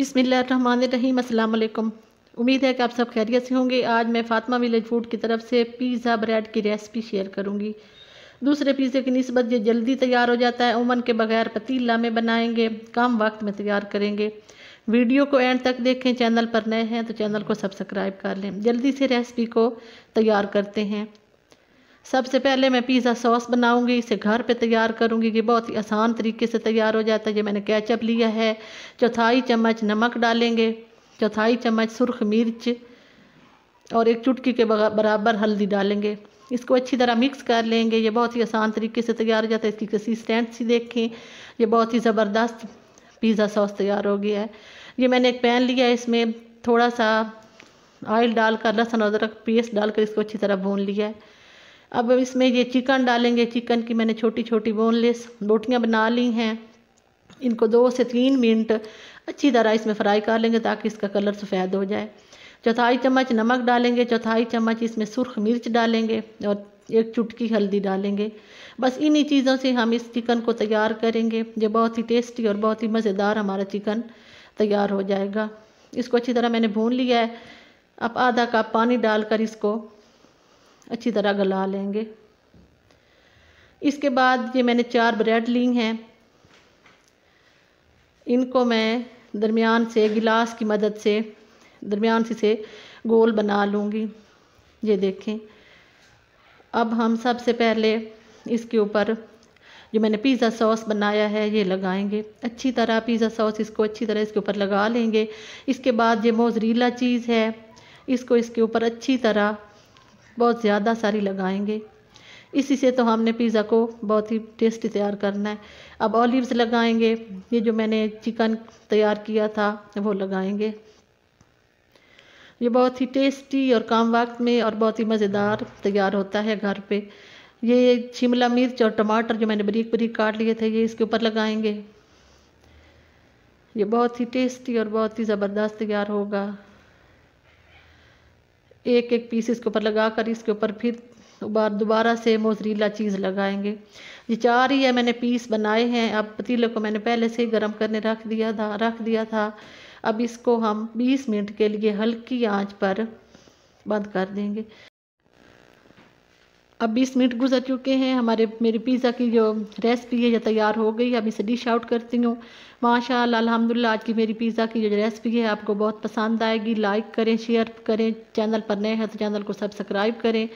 बिसमीम अल्लाम उम्मीद है कि आप सब खैरियत से होंगे आज मैं फातिमा विलेज फूड की तरफ से पिज़्ज़ा ब्रेड की रेसिपी शेयर करूँगी दूसरे पिज़्ज़े की नस्बत ये जल्दी तैयार हो जाता है ओवन के बगैर पतीला में बनाएंगे कम वक्त में तैयार करेंगे वीडियो को एंड तक देखें चैनल पर नए हैं तो चैनल को सब्सक्राइब कर लें जल्दी से रेसिपी को तैयार करते हैं सबसे पहले मैं पिज़्ज़ा सॉस बनाऊंगी इसे घर पे तैयार करूंगी कि बहुत ही आसान तरीके से तैयार हो जाता है ये मैंने कैचअप लिया है चौथाई चम्मच नमक डालेंगे चौथाई चम्मच सुरख मिर्च और एक चुटकी के बराबर हल्दी डालेंगे इसको अच्छी तरह मिक्स कर लेंगे ये बहुत ही आसान तरीके से तैयार हो जाता है इसकी कंसिस्टेंसी देखें ये बहुत ही ज़बरदस्त पिज़्ज़ा सॉस तैयार हो गया है ये मैंने एक पैन लिया है इसमें थोड़ा सा ऑयल डालकर लहसुन अदरक पेस्ट डालकर इसको अच्छी तरह भून लिया है अब इसमें ये चिकन डालेंगे चिकन की मैंने छोटी छोटी बोनलेस रोटियाँ बना ली हैं इनको दो से तीन मिनट अच्छी तरह इसमें फ्राई कर लेंगे ताकि इसका कलर सफ़ेद हो जाए चौथाई चम्मच नमक डालेंगे चौथाई चम्मच इसमें सुरख मिर्च डालेंगे और एक चुटकी हल्दी डालेंगे बस इन्हीं चीज़ों से हम इस चिकन को तैयार करेंगे जो बहुत ही टेस्टी और बहुत ही मज़ेदार हमारा चिकन तैयार हो जाएगा इसको अच्छी तरह मैंने भून लिया है अब आधा कप पानी डालकर इसको अच्छी तरह गला लेंगे इसके बाद ये मैंने चार ब्रेड ली हैं इनको मैं दरमियान से गिलास की मदद से दरमियान से गोल बना लूँगी ये देखें अब हम सबसे पहले इसके ऊपर जो मैंने पिज़्ज़ा सॉस बनाया है ये लगाएंगे अच्छी तरह पिज़्ज़ा सॉस इसको अच्छी तरह इसके ऊपर लगा लेंगे इसके बाद ये मोजरीला चीज़ है इसको इसके ऊपर अच्छी तरह बहुत ज़्यादा सारी लगाएंगे इसी से तो हमने पिज़्ज़ा को बहुत ही टेस्टी तैयार करना है अब ऑलिव्स लगाएंगे ये जो मैंने चिकन तैयार किया था वो लगाएंगे ये बहुत ही टेस्टी और कम वक्त में और बहुत ही मज़ेदार तैयार होता है घर पे ये शिमला मिर्च और टमाटर जो मैंने बरीक बरीक काट लिए थे ये इसके ऊपर लगाएंगे ये बहुत ही टेस्टी और बहुत ही ज़बरदस्त तैयार होगा एक एक पीस इसके ऊपर लगा कर इसके ऊपर फिर बार दोबारा से मोजरीला चीज़ लगाएंगे ये चार ही है मैंने पीस बनाए हैं अब पतीले को मैंने पहले से ही गर्म करने रख दिया था रख दिया था अब इसको हम 20 मिनट के लिए हल्की आंच पर बंद कर देंगे अब 20 मिनट गुजर चुके हैं हमारे मेरे पिज़्ज़ा की जो रेसिपी है यह तैयार हो गई अब इसे डिश आउट करती हूँ माशा अलहमदिल्ला आज की मेरी पिज़्ज़ा की जो रेसिपी है आपको बहुत पसंद आएगी लाइक करें शेयर करें चैनल पर नए हैं तो चैनल को सब्सक्राइब करें